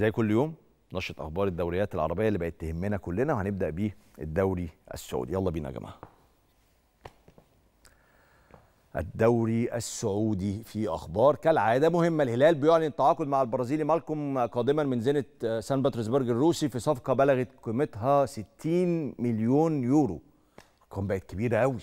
زي كل يوم نشرة أخبار الدوريات العربية اللي بقت تهمنا كلنا وهنبدأ بيه الدوري السعودي يلا بينا يا جماعة الدوري السعودي في أخبار كالعادة مهمة الهلال بيعلن التعاقد مع البرازيلي مالكوم قادما من زينة سان بطرسبرج الروسي في صفقة بلغت قيمتها 60 مليون يورو رقم بقت كبيرة قوي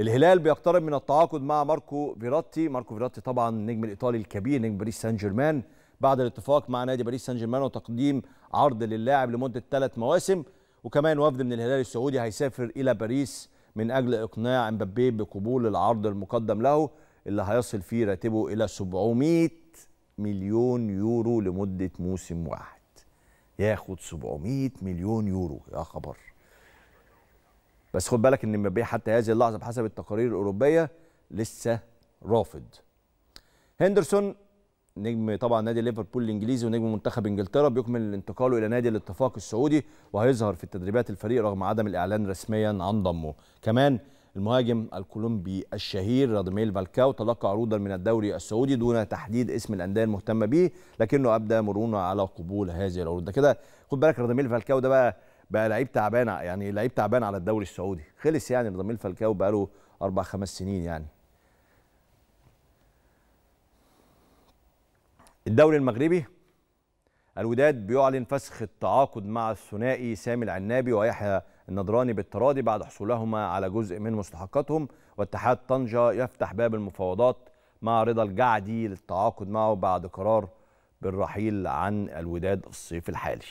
الهلال بيقترب من التعاقد مع ماركو فيراتي ماركو فيراتي طبعا النجم الإيطالي الكبير نجم باريس سان جيرمان بعد الاتفاق مع نادي باريس سان جيرمان وتقديم عرض للاعب لمده ثلاث مواسم وكمان وفد من الهلال السعودي هيسافر الى باريس من اجل اقناع امبابي بقبول العرض المقدم له اللي هيصل فيه راتبه الى 700 مليون يورو لمده موسم واحد ياخد 700 مليون يورو يا خبر بس خد بالك ان مبابي حتى هذه اللحظه بحسب التقارير الاوروبيه لسه رافض هندرسون نجم طبعا نادي ليفربول الانجليزي ونجم منتخب انجلترا بيكمل انتقاله الى نادي الاتفاق السعودي وهيظهر في تدريبات الفريق رغم عدم الاعلان رسميا عن ضمه كمان المهاجم الكولومبي الشهير راديميل فالكاو تلقى عروضا من الدوري السعودي دون تحديد اسم الانديه المهتمه به لكنه ابدى مرونه على قبول هذه العروض ده كده خد بالك راديميل فالكاو ده بقى بقى لعيب تعبان يعني لعيب تعبان على الدوري السعودي خلص يعني راديميل فالكاو بقى له اربع خمس سنين يعني الدوري المغربي الوداد بيعلن فسخ التعاقد مع الثنائي سامي العنابي ويحيى النضراني بالتراضي بعد حصولهما على جزء من مستحقاتهم واتحاد طنجة يفتح باب المفاوضات مع رضا الجعدي للتعاقد معه بعد قرار بالرحيل عن الوداد الصيف الحالي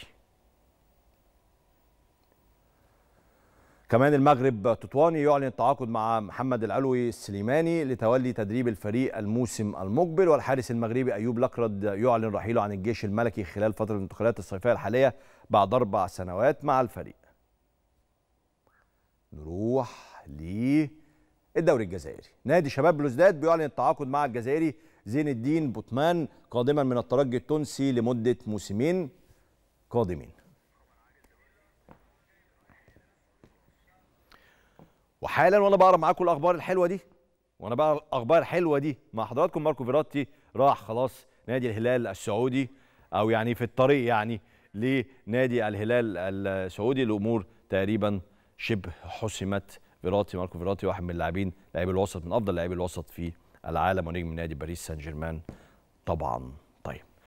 كمان المغرب تطواني يعلن التعاقد مع محمد العلوي السليماني لتولي تدريب الفريق الموسم المقبل والحارس المغربي ايوب لقرد يعلن رحيله عن الجيش الملكي خلال فتره الانتقالات الصيفيه الحاليه بعد اربع سنوات مع الفريق. نروح للدوري الجزائري، نادي شباب بلوزداد بيعلن التعاقد مع الجزائري زين الدين بوتمان قادما من الترجي التونسي لمده موسمين قادمين. حالا وانا بقرا معاكم الاخبار الحلوه دي وانا بقرا الاخبار الحلوه دي مع حضراتكم ماركو فيراتي راح خلاص نادي الهلال السعودي او يعني في الطريق يعني لنادي الهلال السعودي الامور تقريبا شبه حسمت فيراتي ماركو فيراتي واحد من اللاعبين لاعبي الوسط من افضل لاعبي الوسط في العالم ونجم نادي باريس سان جيرمان طبعا